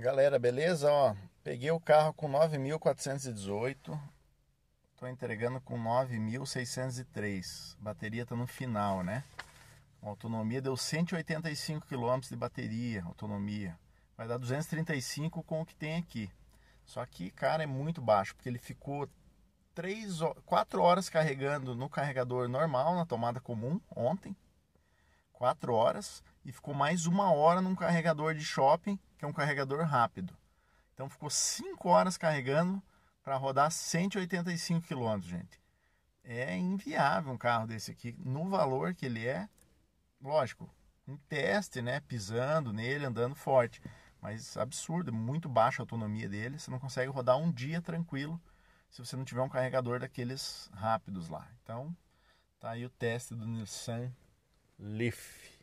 Galera, beleza? Ó, peguei o carro com 9.418, tô entregando com 9.603. Bateria tá no final, né? A autonomia deu 185 km de bateria, autonomia. Vai dar 235 com o que tem aqui. Só que, cara, é muito baixo, porque ele ficou 3, 4 horas carregando no carregador normal, na tomada comum, ontem. 4 horas. E ficou mais uma hora num carregador de shopping que é um carregador rápido. Então ficou 5 horas carregando para rodar 185 km, gente. É inviável um carro desse aqui no valor que ele é. Lógico, um teste, né, pisando nele, andando forte, mas absurdo, é muito baixa a autonomia dele, você não consegue rodar um dia tranquilo se você não tiver um carregador daqueles rápidos lá. Então, tá aí o teste do Nissan Leaf.